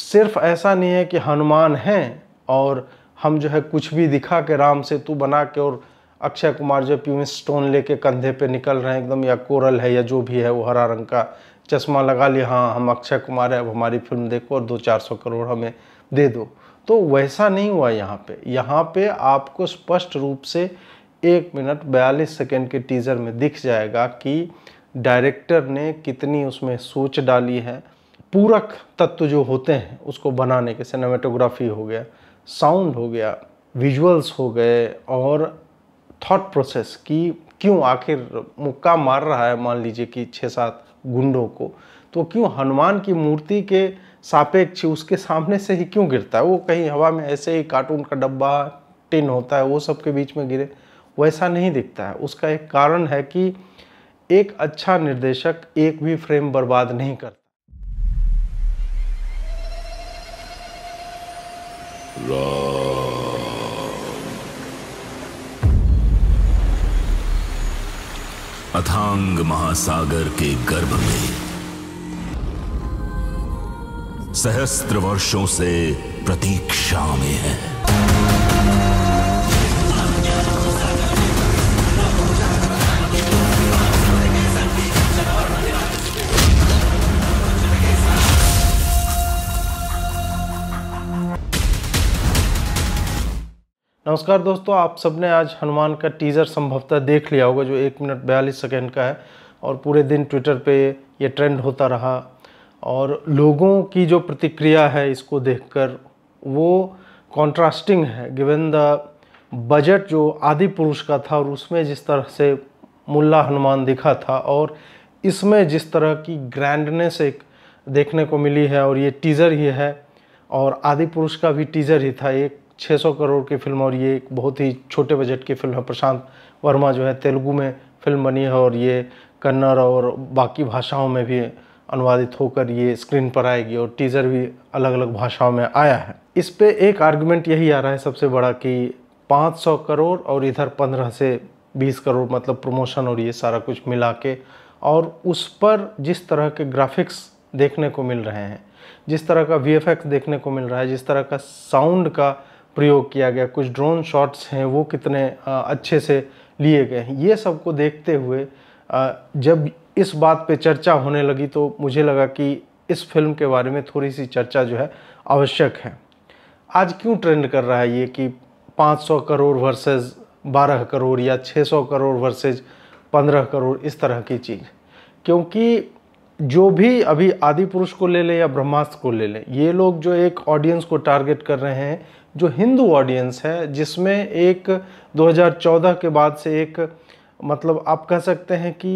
सिर्फ ऐसा नहीं है कि हनुमान हैं और हम जो है कुछ भी दिखा के राम सेतु बना के और अक्षय कुमार जो प्यून स्टोन लेके कंधे पे निकल रहे हैं एकदम या कोरल है या जो भी है वो हरा रंग का चश्मा लगा लिया हाँ हम अक्षय कुमार है अब हमारी फिल्म देखो और दो चार सौ करोड़ हमें दे दो तो वैसा नहीं हुआ यहाँ पे यहाँ पे आपको स्पष्ट रूप से एक मिनट बयालीस सेकेंड के टीज़र में दिख जाएगा कि डायरेक्टर ने कितनी उसमें सोच डाली है पूरक तत्व जो होते हैं उसको बनाने के सिनेमेटोग्राफी हो गया साउंड हो गया विजुअल्स हो गए और थॉट प्रोसेस कि क्यों आखिर मुक्का मार रहा है मान लीजिए कि छः सात गुंडों को तो क्यों हनुमान की मूर्ति के सापेक्ष उसके सामने से ही क्यों गिरता है वो कहीं हवा में ऐसे ही कार्टून का डब्बा टिन होता है वो सब के बीच में गिरे वैसा नहीं दिखता है उसका एक कारण है कि एक अच्छा निर्देशक एक भी फ्रेम बर्बाद नहीं करता अथांग महासागर के गर्भ में सहस्त्र वर्षों से प्रतीक्षा में है नमस्कार दोस्तों आप सबने आज हनुमान का टीज़र संभवतः देख लिया होगा जो एक मिनट बयालीस सेकेंड का है और पूरे दिन ट्विटर पे ये ट्रेंड होता रहा और लोगों की जो प्रतिक्रिया है इसको देखकर वो कॉन्ट्रास्टिंग है गिवन द बजट जो आदि पुरुष का था और उसमें जिस तरह से मुल्ला हनुमान दिखा था और इसमें जिस तरह की ग्रैंडनेस एक देखने को मिली है और ये टीज़र ही है और आदि पुरुष का भी टीज़र ही था एक 600 करोड़ की फिल्म और ये एक बहुत ही छोटे बजट की फिल्म है प्रशांत वर्मा जो है तेलुगु में फिल्म बनी है और ये कन्नड़ और बाकी भाषाओं में भी अनुवादित होकर ये स्क्रीन पर आएगी और टीज़र भी अलग अलग भाषाओं में आया है इस पर एक आर्गूमेंट यही आ रहा है सबसे बड़ा कि 500 करोड़ और इधर 15 से 20 करोड़ मतलब प्रमोशन और ये सारा कुछ मिला के और उस पर जिस तरह के ग्राफिक्स देखने को मिल रहे हैं जिस तरह का वी देखने को मिल रहा है जिस तरह का साउंड का प्रयोग किया गया कुछ ड्रोन शॉट्स हैं वो कितने अच्छे से लिए गए हैं ये सब को देखते हुए जब इस बात पे चर्चा होने लगी तो मुझे लगा कि इस फिल्म के बारे में थोड़ी सी चर्चा जो है आवश्यक है आज क्यों ट्रेंड कर रहा है ये कि 500 करोड़ वर्सेस 12 करोड़ या 600 करोड़ वर्सेज 15 करोड़ इस तरह की चीज़ क्योंकि जो भी अभी आदि पुरुष को ले लें या ब्रह्मास्त्र को ले लें ये लोग जो एक ऑडियंस को टारगेट कर रहे हैं जो हिंदू ऑडियंस है जिसमें एक 2014 के बाद से एक मतलब आप कह सकते हैं कि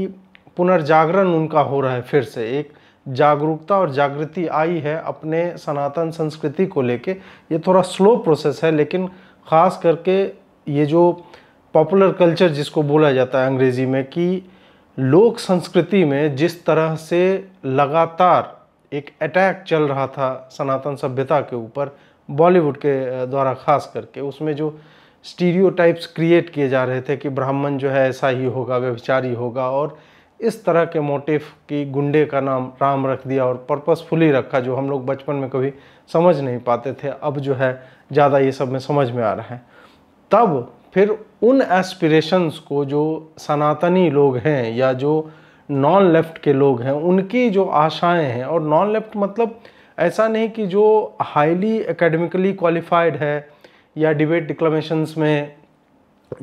पुनर्जागरण उनका हो रहा है फिर से एक जागरूकता और जागृति आई है अपने सनातन संस्कृति को लेके ये थोड़ा स्लो प्रोसेस है लेकिन ख़ास करके ये जो पॉपुलर कल्चर जिसको बोला जाता है अंग्रेज़ी में कि लोक संस्कृति में जिस तरह से लगातार एक अटैक चल रहा था सनातन सभ्यता के ऊपर बॉलीवुड के द्वारा खास करके उसमें जो स्टीरियोटाइप्स क्रिएट किए जा रहे थे कि ब्राह्मण जो है ऐसा ही होगा व्यभिचारी होगा और इस तरह के मोटिव की गुंडे का नाम राम रख दिया और पर्पसफुली रखा जो हम लोग बचपन में कभी समझ नहीं पाते थे अब जो है ज़्यादा ये सब में समझ में आ रहा है तब फिर उन एस्पिरेशंस को जो सनातनी लोग हैं या जो नॉन लेफ्ट के लोग हैं उनकी जो आशाएं हैं और नॉन लेफ्ट मतलब ऐसा नहीं कि जो हाईली एकेडमिकली क्वालिफाइड है या डिबेट डिक्लमेशंस में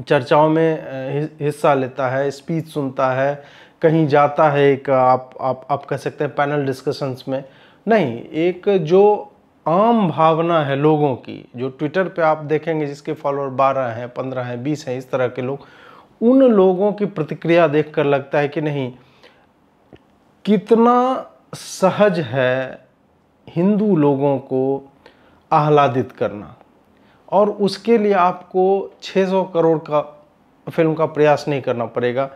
चर्चाओं में हिस्सा लेता है स्पीच सुनता है कहीं जाता है एक आप आप आप कह सकते हैं पैनल डिस्कशंस में नहीं एक जो आम भावना है लोगों की जो ट्विटर पे आप देखेंगे जिसके फॉलोअर बारह हैं पंद्रह हैं बीस हैं इस तरह के लोग उन लोगों की प्रतिक्रिया देखकर लगता है कि नहीं कितना सहज है हिंदू लोगों को आह्लादित करना और उसके लिए आपको 600 करोड़ का फिल्म का प्रयास नहीं करना पड़ेगा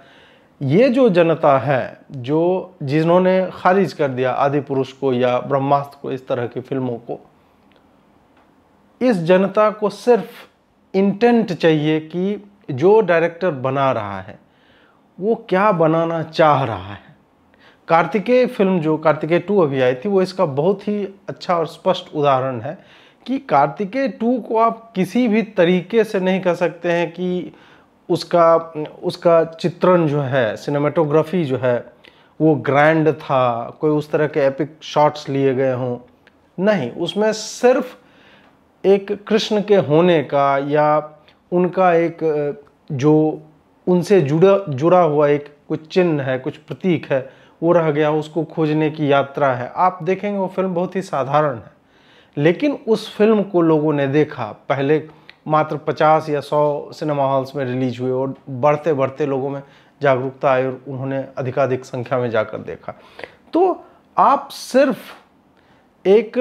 ये जो जनता है जो जिन्होंने खारिज कर दिया आदि पुरुष को या ब्रह्मास्त्र को इस तरह की फिल्मों को इस जनता को सिर्फ इंटेंट चाहिए कि जो डायरेक्टर बना रहा है वो क्या बनाना चाह रहा है कार्तिकेय फिल्म जो कार्तिकेय टू अभी आई थी वो इसका बहुत ही अच्छा और स्पष्ट उदाहरण है कि कार्तिकेय टू को आप किसी भी तरीके से नहीं कह सकते हैं कि उसका उसका चित्रण जो है सिनेमेटोग्राफी जो है वो ग्रैंड था कोई उस तरह के एपिक शॉट्स लिए गए हों नहीं उसमें सिर्फ एक कृष्ण के होने का या उनका एक जो उनसे जुड़ा जुड़ा हुआ एक कुछ चिन्ह है कुछ प्रतीक है वो रह गया उसको खोजने की यात्रा है आप देखेंगे वो फिल्म बहुत ही साधारण है लेकिन उस फिल्म को लोगों ने देखा पहले मात्र 50 या 100 सिनेमा हॉल्स में रिलीज हुए और बढ़ते बढ़ते लोगों में जागरूकता आई और उन्होंने अधिकाधिक संख्या में जाकर देखा तो आप सिर्फ एक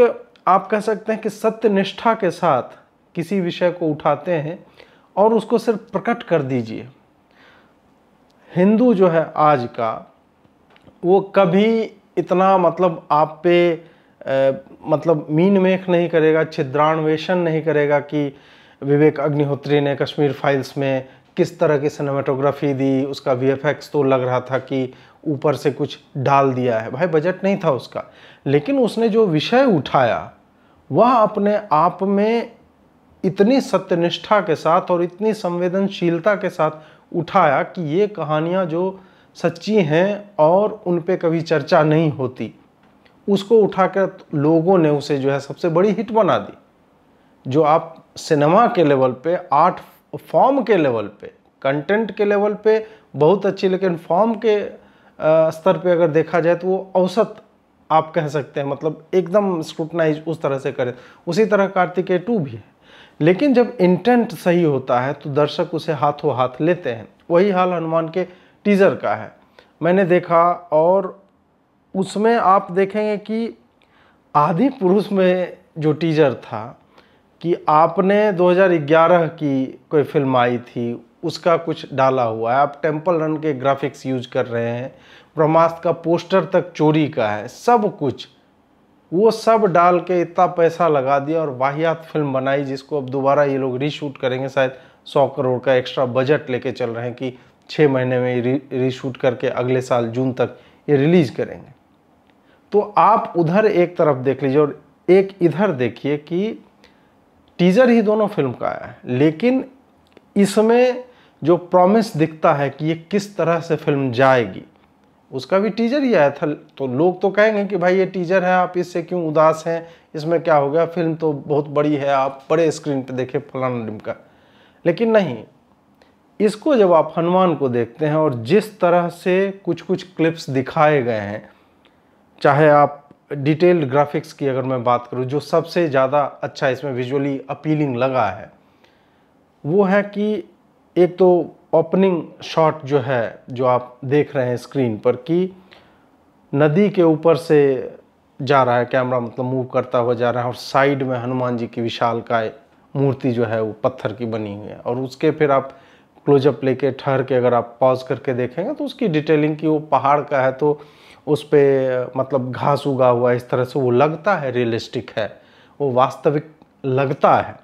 आप कह सकते हैं कि सत्य निष्ठा के साथ किसी विषय को उठाते हैं और उसको सिर्फ प्रकट कर दीजिए हिंदू जो है आज का वो कभी इतना मतलब आप पे आ, मतलब मीन मेख नहीं करेगा छिद्रान्वेषण नहीं करेगा कि विवेक अग्निहोत्री ने कश्मीर फाइल्स में किस तरह की सिनेमाटोग्राफी दी उसका वी तो लग रहा था कि ऊपर से कुछ डाल दिया है भाई बजट नहीं था उसका लेकिन उसने जो विषय उठाया वह अपने आप में इतनी सत्यनिष्ठा के साथ और इतनी संवेदनशीलता के साथ उठाया कि ये कहानियाँ जो सच्ची हैं और उन पर कभी चर्चा नहीं होती उसको उठाकर लोगों ने उसे जो है सबसे बड़ी हिट बना दी जो आप सिनेमा के लेवल पे आर्ट फॉर्म के लेवल पे कंटेंट के लेवल पे बहुत अच्छी लेकिन फॉर्म के स्तर पे अगर देखा जाए तो वो औसत आप कह सकते हैं मतलब एकदम स्क्रूटनाइज उस तरह से करें उसी तरह कार्तिकेय टू भी है लेकिन जब इंटेंट सही होता है तो दर्शक उसे हाथों हाथ लेते हैं वही हाल हनुमान के टीज़र का है मैंने देखा और उसमें आप देखेंगे कि आदि पुरुष में जो टीजर था कि आपने 2011 की कोई फिल्म आई थी उसका कुछ डाला हुआ है आप टेम्पल रन के ग्राफिक्स यूज कर रहे हैं ब्रह्मास्त्र का पोस्टर तक चोरी का है सब कुछ वो सब डाल के इतना पैसा लगा दिया और वाहियात फिल्म बनाई जिसको अब दोबारा ये लोग रीशूट करेंगे शायद सौ करोड़ का एक्स्ट्रा बजट लेके चल रहे हैं कि छः महीने में रीशूट करके अगले साल जून तक ये रिलीज़ करेंगे तो आप उधर एक तरफ देख लीजिए और एक इधर देखिए कि टीज़र ही दोनों फिल्म का आया है लेकिन इसमें जो प्रॉमिस दिखता है कि ये किस तरह से फिल्म जाएगी उसका भी टीजर ही आया था तो लोग तो कहेंगे कि भाई ये टीजर है आप इससे क्यों उदास हैं इसमें क्या हो गया फिल्म तो बहुत बड़ी है आप बड़े स्क्रीन पे देखें फलाना डिमका लेकिन नहीं इसको जब आप हनुमान को देखते हैं और जिस तरह से कुछ कुछ क्लिप्स दिखाए गए हैं चाहे आप डिटेल्ड ग्राफिक्स की अगर मैं बात करूं जो सबसे ज़्यादा अच्छा इसमें विजुअली अपीलिंग लगा है वो है कि एक तो ओपनिंग शॉट जो है जो आप देख रहे हैं स्क्रीन पर कि नदी के ऊपर से जा रहा है कैमरा मतलब मूव करता हुआ जा रहा है और साइड में हनुमान जी की विशाल का मूर्ति जो है वो पत्थर की बनी हुई है और उसके फिर आप क्लोजअप लेके ठहर के अगर आप पॉज करके देखेंगे तो उसकी डिटेलिंग की वो पहाड़ का है तो उस पर मतलब घास उगा हुआ इस तरह से वो लगता है रियलिस्टिक है वो वास्तविक लगता है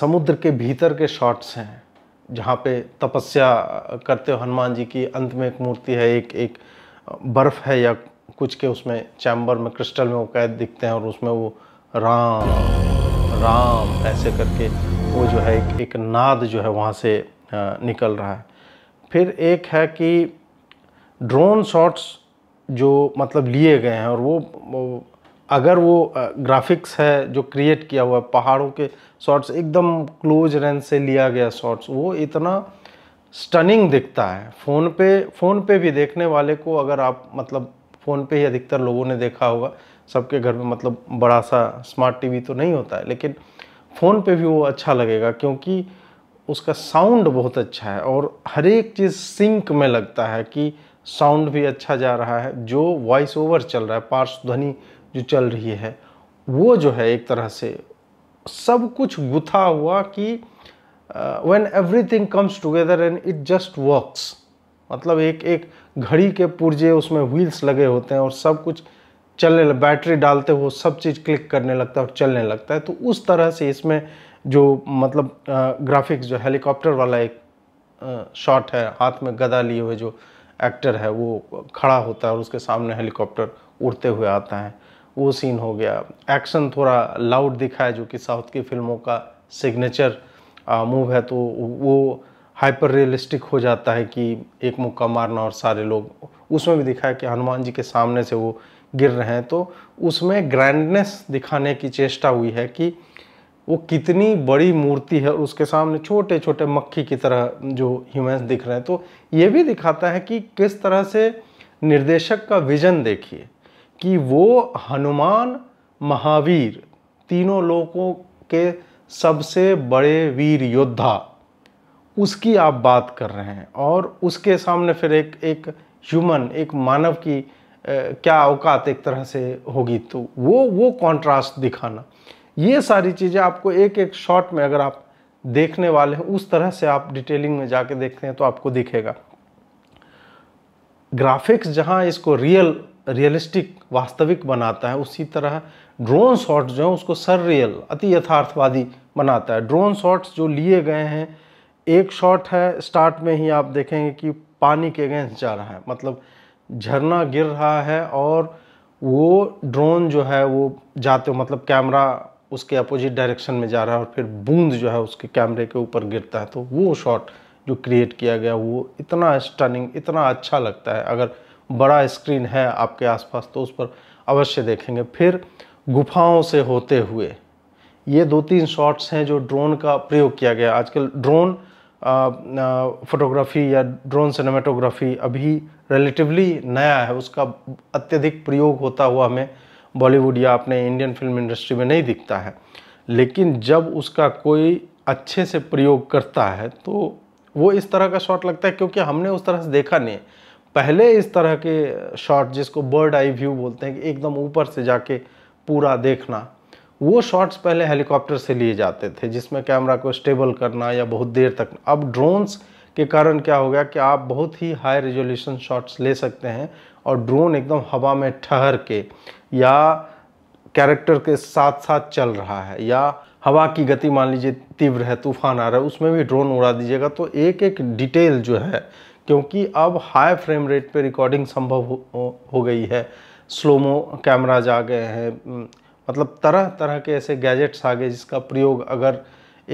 समुद्र के भीतर के शॉट्स हैं जहाँ पे तपस्या करते हो हनुमान जी की अंत में एक मूर्ति है एक एक बर्फ़ है या कुछ के उसमें चैम्बर में क्रिस्टल में वो कैद दिखते हैं और उसमें वो राम राम ऐसे करके वो जो है एक नाद जो है वहाँ से निकल रहा है फिर एक है कि ड्रोन शॉट्स जो मतलब लिए गए हैं और वो, वो अगर वो ग्राफिक्स है जो क्रिएट किया हुआ है पहाड़ों के शॉट्स एकदम क्लोज रेंज से लिया गया शॉट्स वो इतना स्टनिंग दिखता है फ़ोन पे फ़ोन पे भी देखने वाले को अगर आप मतलब फ़ोन पे ही अधिकतर लोगों ने देखा होगा सबके घर में मतलब बड़ा सा स्मार्ट टीवी तो नहीं होता है लेकिन फ़ोन पे भी वो अच्छा लगेगा क्योंकि उसका साउंड बहुत अच्छा है और हर एक चीज़ सिंक में लगता है कि साउंड भी अच्छा जा रहा है जो वॉइस ओवर चल रहा है पार्श्व ध्वनि जो चल रही है वो जो है एक तरह से सब कुछ गुथा हुआ कि when everything comes together and it just works मतलब एक एक घड़ी के पुर्जे उसमें व्हील्स लगे होते हैं और सब कुछ चलने बैटरी डालते वो सब चीज़ क्लिक करने लगता है और चलने लगता है तो उस तरह से इसमें जो मतलब ग्राफिक्स जो हेलीकॉप्टर वाला एक शॉट है हाथ में गदा लिए हुए जो एक्टर है वो खड़ा होता है और उसके सामने हेलीकॉप्टर उड़ते हुए आता है वो सीन हो गया एक्शन थोड़ा लाउड दिखा है जो कि साउथ की फिल्मों का सिग्नेचर मूव है तो वो हाइपर रियलिस्टिक हो जाता है कि एक मुक्का मारना और सारे लोग उसमें भी दिखाया कि हनुमान जी के सामने से वो गिर रहे हैं तो उसमें ग्रैंडनेस दिखाने की चेष्टा हुई है कि वो कितनी बड़ी मूर्ति है और उसके सामने छोटे छोटे मक्खी की तरह जो ह्यूमन्स दिख रहे हैं तो ये भी दिखाता है कि किस तरह से निर्देशक का विजन देखिए कि वो हनुमान महावीर तीनों लोगों के सबसे बड़े वीर योद्धा उसकी आप बात कर रहे हैं और उसके सामने फिर एक एक ह्यूमन एक मानव की क्या औकात एक तरह से होगी तो वो वो कॉन्ट्रास्ट दिखाना ये सारी चीज़ें आपको एक एक शॉट में अगर आप देखने वाले हैं उस तरह से आप डिटेलिंग में जाके देखते हैं तो आपको दिखेगा ग्राफिक्स जहाँ इसको रियल रियलिस्टिक वास्तविक बनाता है उसी तरह ड्रोन शॉट्स जो हैं उसको सर रियल अति यथार्थवादी बनाता है ड्रोन शॉट्स जो लिए गए हैं एक शॉट है स्टार्ट में ही आप देखेंगे कि पानी के अगेंस्ट जा रहा है मतलब झरना गिर रहा है और वो ड्रोन जो है वो जाते हो मतलब कैमरा उसके अपोजिट डायरेक्शन में जा रहा है और फिर बूंद जो है उसके कैमरे के ऊपर गिरता है तो वो शॉट जो क्रिएट किया गया वो इतना स्टनिंग इतना अच्छा लगता है अगर बड़ा स्क्रीन है आपके आसपास तो उस पर अवश्य देखेंगे फिर गुफाओं से होते हुए ये दो तीन शॉट्स हैं जो ड्रोन का प्रयोग किया गया आजकल ड्रोन फ़ोटोग्राफ़ी या ड्रोन सिनेमाटोग्राफ़ी अभी रिलेटिवली नया है उसका अत्यधिक प्रयोग होता हुआ हमें बॉलीवुड या अपने इंडियन फिल्म इंडस्ट्री में नहीं दिखता है लेकिन जब उसका कोई अच्छे से प्रयोग करता है तो वो इस तरह का शॉट लगता है क्योंकि हमने उस तरह से देखा नहीं पहले इस तरह के शॉट जिसको बर्ड आई व्यू बोलते हैं कि एकदम ऊपर से जाके पूरा देखना वो शॉट्स पहले हेलीकॉप्टर से लिए जाते थे जिसमें कैमरा को स्टेबल करना या बहुत देर तक अब ड्रोन्स के कारण क्या हो गया कि आप बहुत ही हाई रेजोल्यूशन शॉट्स ले सकते हैं और ड्रोन एकदम हवा में ठहर के या कैरेक्टर के साथ साथ चल रहा है या हवा की गति मान लीजिए तीव्र है तूफान आ रहा है उसमें भी ड्रोन उड़ा दीजिएगा तो एक एक डिटेल जो है क्योंकि अब हाई फ्रेम रेट पे रिकॉर्डिंग संभव हो, हो गई है स्लोमो कैमराज आ गए हैं मतलब तरह तरह के ऐसे गैजेट्स आ गए जिसका प्रयोग अगर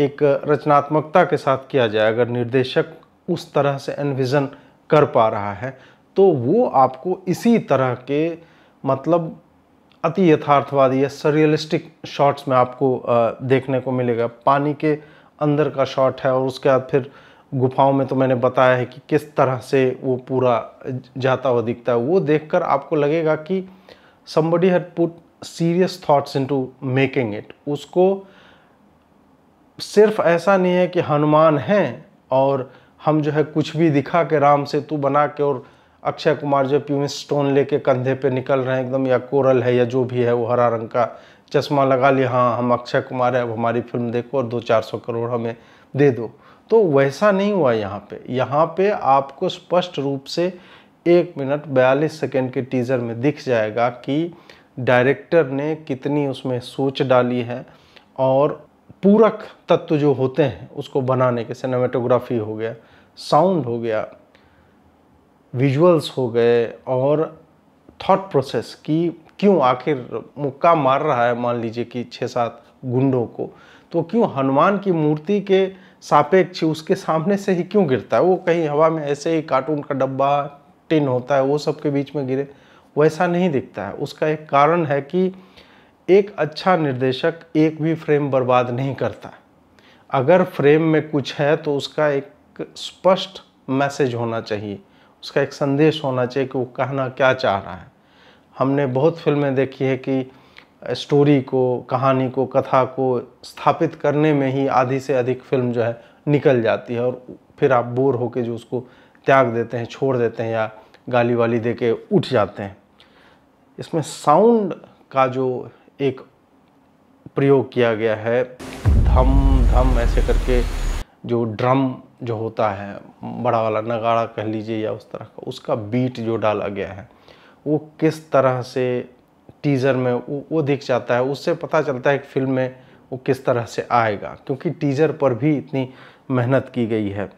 एक रचनात्मकता के साथ किया जाए अगर निर्देशक उस तरह से एनविज़न कर पा रहा है तो वो आपको इसी तरह के मतलब अति यथार्थवादी या सरियलिस्टिक शॉट्स में आपको देखने को मिलेगा पानी के अंदर का शॉट है और उसके बाद फिर गुफाओं में तो मैंने बताया है कि किस तरह से वो पूरा जाता हुआ दिखता है वो देखकर आपको लगेगा कि somebody had put serious thoughts into making it उसको सिर्फ ऐसा नहीं है कि हनुमान हैं और हम जो है कुछ भी दिखा के राम से तू बना के और अक्षय कुमार जो है स्टोन लेके कंधे पे निकल रहे हैं एकदम या कोरल है या जो भी है वो हरा रंग का चश्मा लगा लिया हाँ हम अक्षय कुमार है अब हमारी फिल्म देखो और दो चार सौ करोड़ हमें दे दो तो वैसा नहीं हुआ यहाँ पे यहाँ पे आपको स्पष्ट रूप से एक मिनट बयालीस सेकेंड के टीज़र में दिख जाएगा कि डायरेक्टर ने कितनी उसमें सोच डाली है और पूरक तत्व जो होते हैं उसको बनाने के सिनेमेटोग्राफी हो गया साउंड हो गया विजुअल्स हो गए और थॉट प्रोसेस कि क्यों आखिर मुक्का मार रहा है मान लीजिए कि छः सात गुंडों को तो क्यों हनुमान की मूर्ति के सापेक्ष उसके सामने से ही क्यों गिरता है वो कहीं हवा में ऐसे ही कार्टून का डब्बा टिन होता है वो सब के बीच में गिरे वैसा नहीं दिखता है उसका एक कारण है कि एक अच्छा निर्देशक एक भी फ्रेम बर्बाद नहीं करता अगर फ्रेम में कुछ है तो उसका एक स्पष्ट मैसेज होना चाहिए उसका एक संदेश होना चाहिए कि वो कहना क्या चाह रहा है हमने बहुत फिल्में देखी है कि स्टोरी को कहानी को कथा को स्थापित करने में ही आधी से अधिक फिल्म जो है निकल जाती है और फिर आप बोर होकर जो उसको त्याग देते हैं छोड़ देते हैं या गाली वाली दे के उठ जाते हैं इसमें साउंड का जो एक प्रयोग किया गया है धम धम ऐसे करके जो ड्रम जो होता है बड़ा वाला नगाड़ा कह लीजिए या उस तरह का उसका बीट जो डाला गया है वो किस तरह से टीज़र में वो, वो दिख जाता है उससे पता चलता है कि फिल्म में वो किस तरह से आएगा क्योंकि टीज़र पर भी इतनी मेहनत की गई है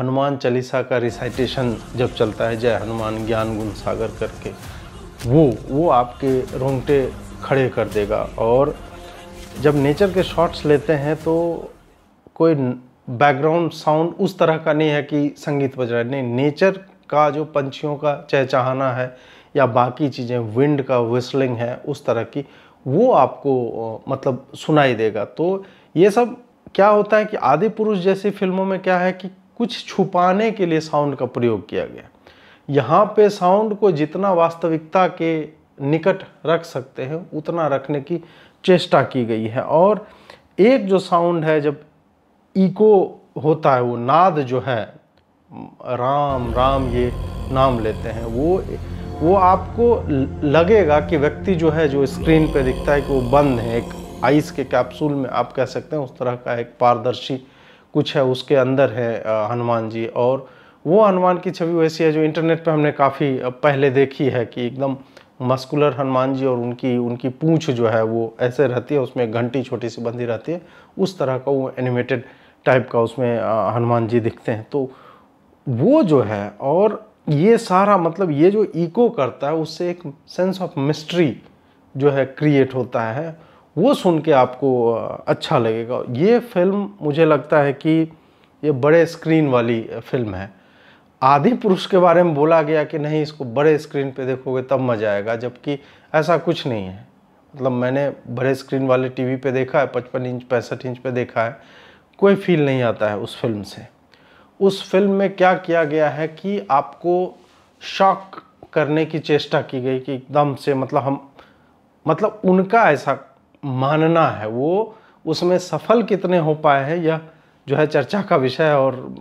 हनुमान चालीसा का रिसाइटेशन जब चलता है जय हनुमान ज्ञान गुण सागर करके वो वो आपके रोंगटे खड़े कर देगा और जब नेचर के शॉट्स लेते हैं तो कोई बैकग्राउंड साउंड उस तरह का नहीं है कि संगीत बज रहा है नहीं नेचर का जो पंछियों का चहचहाना है या बाकी चीज़ें विंड का विस्लिंग है उस तरह की वो आपको मतलब सुनाई देगा तो ये सब क्या होता है कि आदि पुरुष जैसी फिल्मों में क्या है कि कुछ छुपाने के लिए साउंड का प्रयोग किया गया यहाँ पे साउंड को जितना वास्तविकता के निकट रख सकते हैं उतना रखने की चेष्टा की गई है और एक जो साउंड है जब इको होता है वो नाद जो है राम राम ये नाम लेते हैं वो वो आपको लगेगा कि व्यक्ति जो है जो स्क्रीन पे दिखता है कि वो बंद है एक आइस के कैप्सूल में आप कह सकते हैं उस तरह का एक पारदर्शी कुछ है उसके अंदर है हनुमान जी और वो हनुमान की छवि वैसी है जो इंटरनेट पे हमने काफ़ी पहले देखी है कि एकदम मस्कुलर हनुमान जी और उनकी उनकी पूँछ जो है वो ऐसे रहती है उसमें घंटी छोटी सी बंधी रहती है उस तरह का वो एनिमेटेड टाइप का उसमें हनुमान जी दिखते हैं तो वो जो है और ये सारा मतलब ये जो इको करता है उससे एक सेंस ऑफ मिस्ट्री जो है क्रिएट होता है वो सुन के आपको अच्छा लगेगा ये फिल्म मुझे लगता है कि ये बड़े स्क्रीन वाली फिल्म है आदि पुरुष के बारे में बोला गया कि नहीं इसको बड़े स्क्रीन पे देखोगे तब मज़ा आएगा जबकि ऐसा कुछ नहीं है मतलब मैंने बड़े स्क्रीन वाले टीवी पे देखा है पचपन इंच पैंसठ इंच पे देखा है कोई फील नहीं आता है उस फिल्म से उस फिल्म में क्या किया गया है कि आपको शॉक करने की चेष्टा की गई कि एकदम से मतलब हम मतलब उनका ऐसा मानना है वो उसमें सफल कितने हो पाए हैं यह जो है चर्चा का विषय है और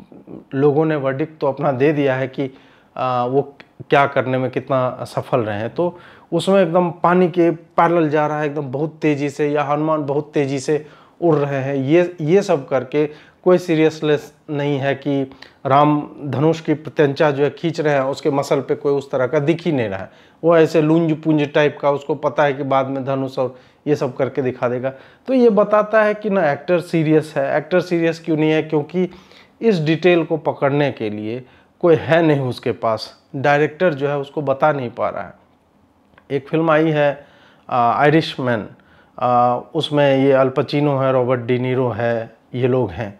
लोगों ने वर्डिक तो अपना दे दिया है कि आ, वो क्या करने में कितना सफल रहे हैं तो उसमें एकदम पानी के पैरल जा रहा है एकदम बहुत तेज़ी से या हनुमान बहुत तेज़ी से उड़ रहे हैं ये ये सब करके कोई सीरियसनेस नहीं है कि राम धनुष की प्रत्यंचा जो है खींच रहे हैं उसके मसल पे कोई उस तरह का दिख ही नहीं रहा है वो ऐसे लूंज पुंज टाइप का उसको पता है कि बाद में धनुष और ये सब करके दिखा देगा तो ये बताता है कि ना एक्टर सीरियस है एक्टर सीरियस क्यों नहीं है क्योंकि इस डिटेल को पकड़ने के लिए कोई है नहीं उसके पास डायरेक्टर जो है उसको बता नहीं पा रहा है एक फिल्म आई है आयरिश मैन उसमें ये अल्पचिनो है रॉबर्ट डी नीरो है ये लोग हैं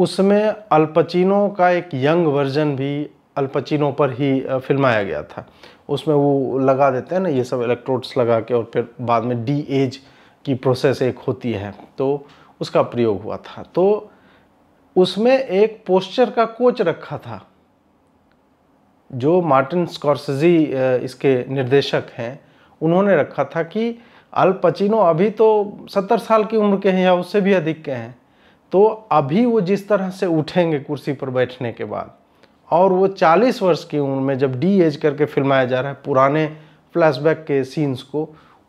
उसमें अल्पचिनो का एक यंग वर्जन भी अल्पचिनो पर ही फिल्माया गया था उसमें वो लगा देते हैं ना ये सब इलेक्ट्रोड्स लगा के और फिर बाद में डी एज की प्रोसेस एक होती है तो उसका प्रयोग हुआ था तो उसमें एक पोस्चर का कोच रखा था जो मार्टिन स्कॉर्सजी इसके निर्देशक हैं उन्होंने रखा था कि अल पचिनो अभी तो सत्तर साल की उम्र के हैं या उससे भी अधिक के हैं तो अभी वो जिस तरह से उठेंगे कुर्सी पर बैठने के बाद और वो 40 वर्ष की उम्र में जब डी एज करके फिल्माया जा रहा है पुराने फ्लैशबैक के सीन्स को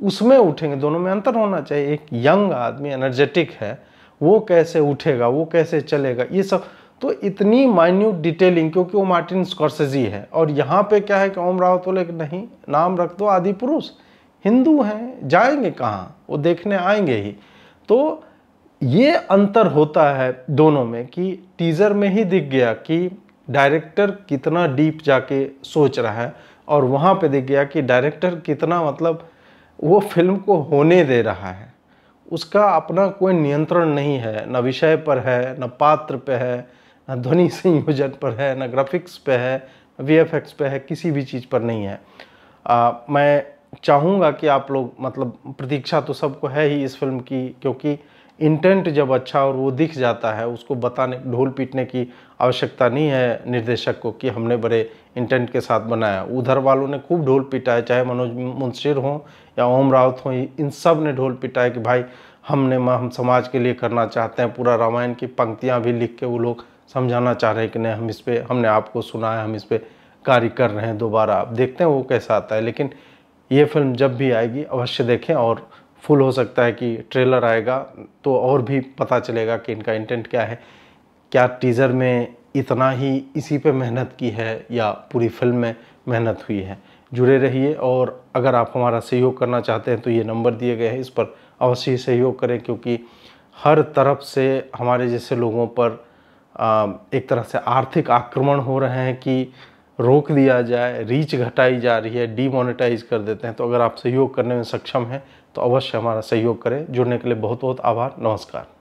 उसमें उठेंगे दोनों में अंतर होना चाहिए एक यंग आदमी एनर्जेटिक है वो कैसे उठेगा वो कैसे चलेगा ये सब तो इतनी माइन्यूट डिटेलिंग क्योंकि वो मार्टिन स्कॉर्सेजी है और यहाँ पे क्या है कि ओम रावत बोले कि नहीं नाम रख दो आदि पुरुष हिंदू हैं जाएंगे कहाँ वो देखने आएंगे ही तो ये अंतर होता है दोनों में कि टीज़र में ही दिख गया कि डायरेक्टर कितना डीप जाके सोच रहा है और वहाँ पे दिख गया कि डायरेक्टर कितना मतलब वो फिल्म को होने दे रहा है उसका अपना कोई नियंत्रण नहीं है न विषय पर है न पात्र पे है न ध्वनि संयोजन पर है न ग्राफिक्स पे है वी एफ एक्स पे है किसी भी चीज़ पर नहीं है आ, मैं चाहूँगा कि आप लोग मतलब प्रतीक्षा तो सबको है ही इस फिल्म की क्योंकि इंटेंट जब अच्छा और वो दिख जाता है उसको बताने ढोल पीटने की आवश्यकता नहीं है निर्देशक को कि हमने बड़े इंटेंट के साथ बनाया उधर वालों ने खूब ढोल पीटा है चाहे मनोज मुंशिर हों या ओम राउत हों इन सब ने ढोल पीटा है कि भाई हमने हम समाज के लिए करना चाहते हैं पूरा रामायण की पंक्तियाँ भी लिख के वो लोग समझाना चाह रहे हैं कि नहीं हम इस पर हमने आपको सुना है हम इस पर कार्य कर रहे हैं दोबारा आप देखते हैं वो कैसा आता है लेकिन ये फिल्म जब भी आएगी अवश्य देखें और फुल हो सकता है कि ट्रेलर आएगा तो और भी पता चलेगा कि इनका इंटेंट क्या है क्या टीज़र में इतना ही इसी पे मेहनत की है या पूरी फिल्म में मेहनत हुई है जुड़े रहिए और अगर आप हमारा सहयोग करना चाहते हैं तो ये नंबर दिए गए हैं इस पर अवश्य सहयोग करें क्योंकि हर तरफ से हमारे जैसे लोगों पर एक तरह से आर्थिक आक्रमण हो रहे हैं कि रोक दिया जाए रीच घटाई जा रही है डीमोनेटाइज कर देते हैं तो अगर आप सहयोग करने में सक्षम हैं तो अवश्य हमारा सहयोग करें जुड़ने के लिए बहुत बहुत आभार नमस्कार